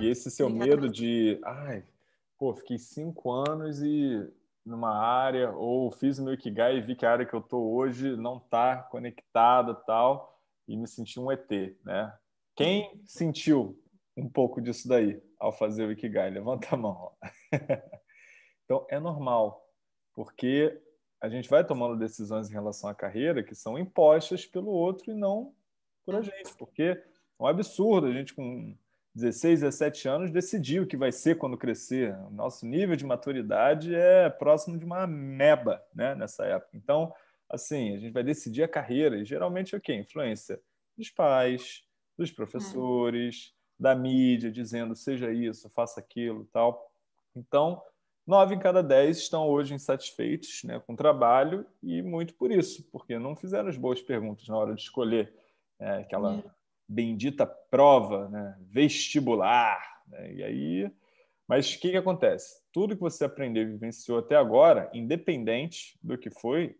E esse seu medo de, ai, pô, fiquei cinco anos e numa área, ou fiz o meu Ikigai e vi que a área que eu tô hoje não está conectada tal, e me senti um ET, né? Quem sentiu um pouco disso daí ao fazer o Ikigai? Levanta a mão. então, é normal, porque a gente vai tomando decisões em relação à carreira que são impostas pelo outro e não por a gente, porque é um absurdo a gente com 16, 17 anos, decidir o que vai ser quando crescer. O nosso nível de maturidade é próximo de uma meba né, nessa época. Então, assim, a gente vai decidir a carreira. E geralmente é o quê? Influência dos pais, dos professores, é. da mídia, dizendo seja isso, faça aquilo tal. Então, nove em cada dez estão hoje insatisfeitos né, com o trabalho e muito por isso, porque não fizeram as boas perguntas na hora de escolher é, aquela... É bendita prova né? vestibular. Né? E aí, mas o que, que acontece? Tudo que você aprendeu e vivenciou até agora, independente do que foi,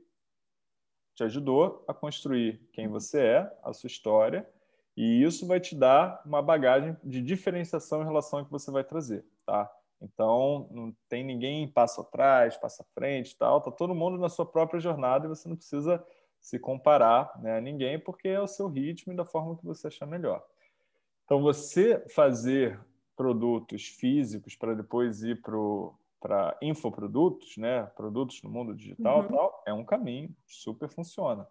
te ajudou a construir quem uhum. você é, a sua história, e isso vai te dar uma bagagem de diferenciação em relação ao que você vai trazer, tá? Então, não tem ninguém passo atrás, passo à frente, tal, tá todo mundo na sua própria jornada e você não precisa se comparar né, a ninguém, porque é o seu ritmo e da forma que você achar melhor. Então, você fazer produtos físicos para depois ir para infoprodutos, né, produtos no mundo digital uhum. tal, é um caminho, super funciona.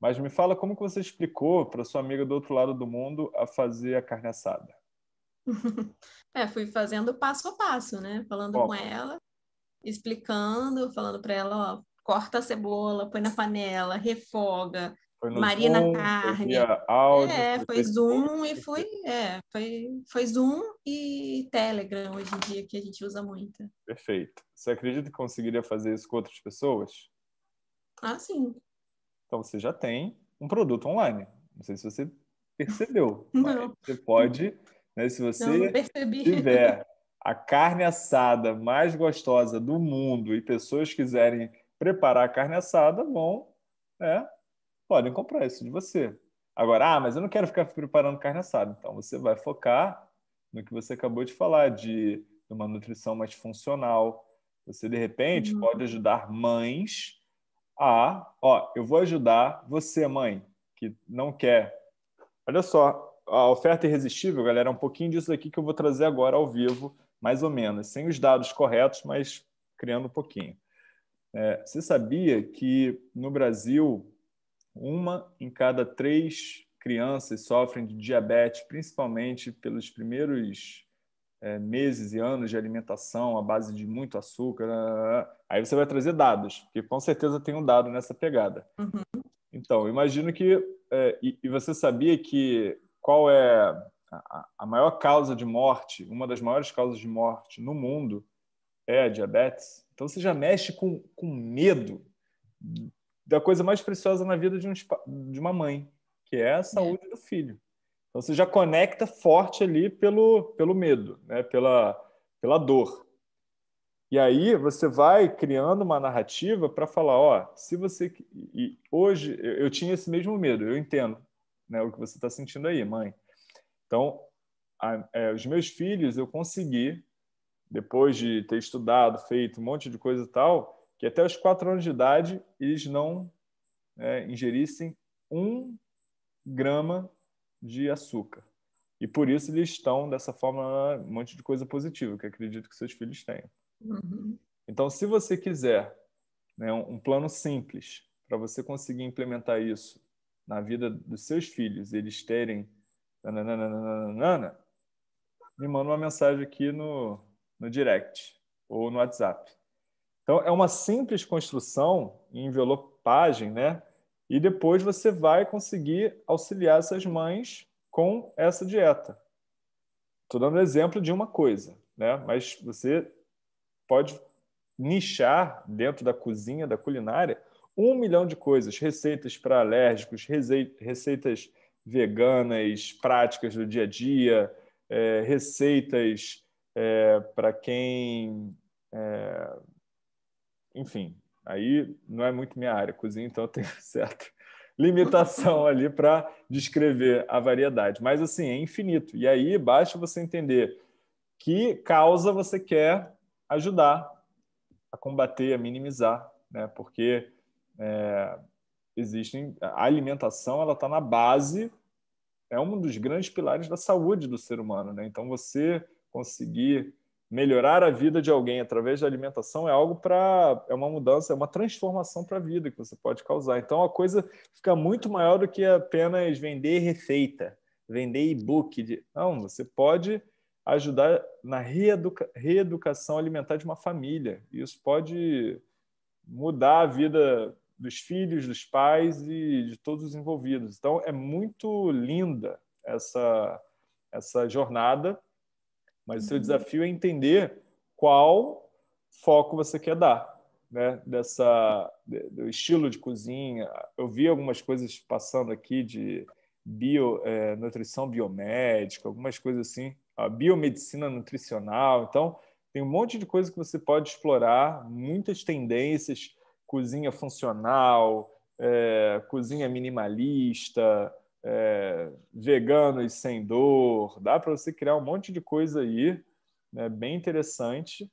Mas me fala como que você explicou para sua amiga do outro lado do mundo a fazer a carne assada. É, fui fazendo passo a passo, né? Falando Opa. com ela, explicando, falando para ela, ó, corta a cebola, põe na panela, refoga, marina zoom, carne. Áudio, é, foi Zoom e foi, é, foi, foi Zoom e Telegram hoje em dia que a gente usa muito. Perfeito. Você acredita que conseguiria fazer isso com outras pessoas? Ah, sim. Então você já tem um produto online. Não sei se você percebeu. Não. Você pode, né, se você não, tiver a carne assada mais gostosa do mundo e pessoas quiserem preparar a carne assada, vão, né podem comprar isso de você. Agora, ah, mas eu não quero ficar preparando carne assada. Então, você vai focar no que você acabou de falar, de uma nutrição mais funcional. Você, de repente, uhum. pode ajudar mães a. Ó, eu vou ajudar você, mãe, que não quer. Olha só, a oferta irresistível, galera, é um pouquinho disso aqui que eu vou trazer agora ao vivo, mais ou menos, sem os dados corretos, mas criando um pouquinho. É, você sabia que no Brasil, uma em cada três crianças sofrem de diabetes, principalmente pelos primeiros é, meses e anos de alimentação à base de muito açúcar? Né, né, né, Aí você vai trazer dados, porque com certeza tem um dado nessa pegada. Uhum. Então, imagino que. É, e, e você sabia que qual é a maior causa de morte, uma das maiores causas de morte no mundo é a diabetes. Então você já mexe com, com medo da coisa mais preciosa na vida de, um, de uma mãe, que é a saúde do filho. Então você já conecta forte ali pelo, pelo medo, né? pela, pela dor. E aí você vai criando uma narrativa para falar, ó, se você e hoje eu tinha esse mesmo medo, eu entendo, né, o que você está sentindo aí, mãe. Então, a, é, os meus filhos eu consegui depois de ter estudado, feito um monte de coisa e tal, que até os quatro anos de idade eles não é, ingerissem um grama de açúcar. E por isso eles estão, dessa forma, um monte de coisa positiva, que acredito que seus filhos tenham. Uhum. Então, se você quiser né, um plano simples para você conseguir implementar isso na vida dos seus filhos, eles terem nananana, me manda uma mensagem aqui no, no direct ou no WhatsApp. Então, é uma simples construção em envelopagem, né? E depois você vai conseguir auxiliar essas mães com essa dieta. Estou dando exemplo de uma coisa, né? Mas você pode nichar dentro da cozinha, da culinária, um milhão de coisas, receitas para alérgicos, receitas veganas, práticas do dia a dia, é, receitas é, para quem. É, enfim, aí não é muito minha área, cozinha, então eu tenho certa limitação ali para descrever a variedade. Mas, assim, é infinito. E aí basta você entender que causa você quer ajudar a combater, a minimizar, né? porque é, existem. A alimentação ela está na base, é um dos grandes pilares da saúde do ser humano. Né? Então, você conseguir melhorar a vida de alguém através da alimentação é algo para é uma mudança, é uma transformação para a vida que você pode causar. Então a coisa fica muito maior do que apenas vender receita, vender e-book. De... Não, você pode ajudar na reeduca... reeducação alimentar de uma família. Isso pode mudar a vida dos filhos, dos pais e de todos os envolvidos. Então é muito linda essa essa jornada mas o seu uhum. desafio é entender qual foco você quer dar, né? Dessa do estilo de cozinha. Eu vi algumas coisas passando aqui de bio, é, nutrição biomédica, algumas coisas assim, a biomedicina nutricional. Então, tem um monte de coisa que você pode explorar, muitas tendências, cozinha funcional, é, cozinha minimalista, é, veganos sem dor, dá para você criar um monte de coisa aí, né, bem interessante,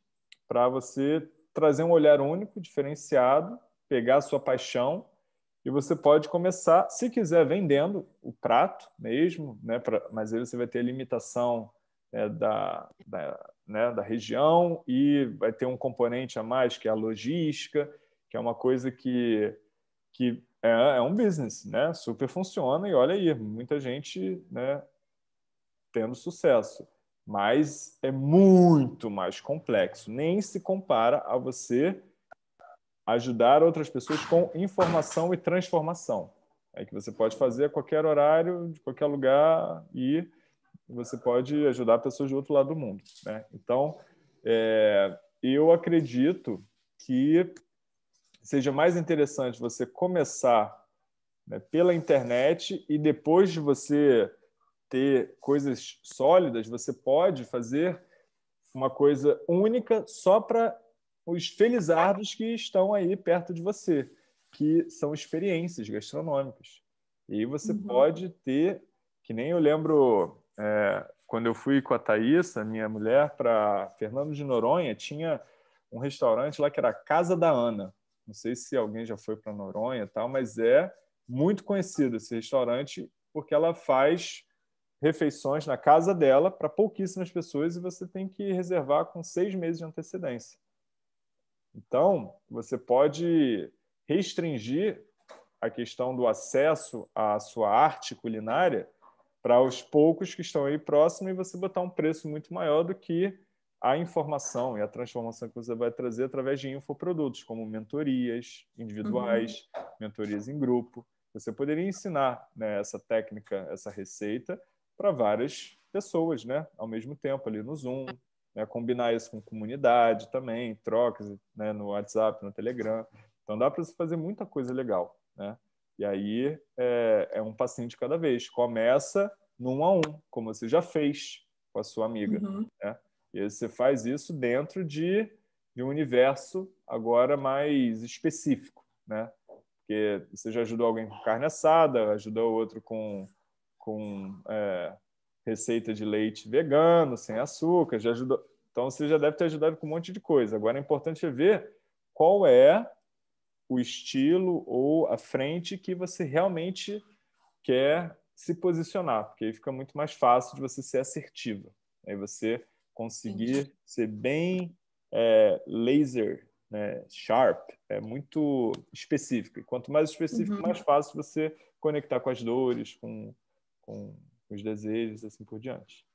para você trazer um olhar único, diferenciado, pegar a sua paixão e você pode começar, se quiser, vendendo o prato mesmo, né, pra, mas aí você vai ter a limitação né, da, da, né, da região e vai ter um componente a mais, que é a logística, que é uma coisa que, que é, é um business, né? Super funciona e olha aí, muita gente, né, tendo sucesso. Mas é muito mais complexo, nem se compara a você ajudar outras pessoas com informação e transformação. É que você pode fazer a qualquer horário, de qualquer lugar e você pode ajudar pessoas do outro lado do mundo. Né? Então, é, eu acredito que seja mais interessante você começar né, pela internet e depois de você ter coisas sólidas, você pode fazer uma coisa única só para os felizardos que estão aí perto de você, que são experiências gastronômicas. E você uhum. pode ter, que nem eu lembro é, quando eu fui com a Thais, a minha mulher, para Fernando de Noronha, tinha um restaurante lá que era a Casa da Ana. Não sei se alguém já foi para Noronha e tal, mas é muito conhecido esse restaurante porque ela faz refeições na casa dela para pouquíssimas pessoas e você tem que reservar com seis meses de antecedência. Então, você pode restringir a questão do acesso à sua arte culinária para os poucos que estão aí próximo e você botar um preço muito maior do que a informação e a transformação que você vai trazer através de infoprodutos, como mentorias individuais, uhum. mentorias em grupo. Você poderia ensinar né, essa técnica, essa receita, para várias pessoas, né, ao mesmo tempo, ali no Zoom, né, combinar isso com comunidade também, trocas né, no WhatsApp, no Telegram. Então, dá para você fazer muita coisa legal. Né? E aí é, é um paciente cada vez. Começa num a um, como você já fez com a sua amiga. Uhum. Né? E aí você faz isso dentro de, de um universo agora mais específico, né? Porque você já ajudou alguém com carne assada, ajudou outro com, com é, receita de leite vegano, sem açúcar, já ajudou. Então você já deve ter ajudado com um monte de coisa. Agora é importante é ver qual é o estilo ou a frente que você realmente quer se posicionar, porque aí fica muito mais fácil de você ser assertiva. Aí você conseguir Entendi. ser bem é, laser né, sharp, é muito específico. E quanto mais específico, uhum. mais fácil você conectar com as dores, com, com os desejos, assim por diante.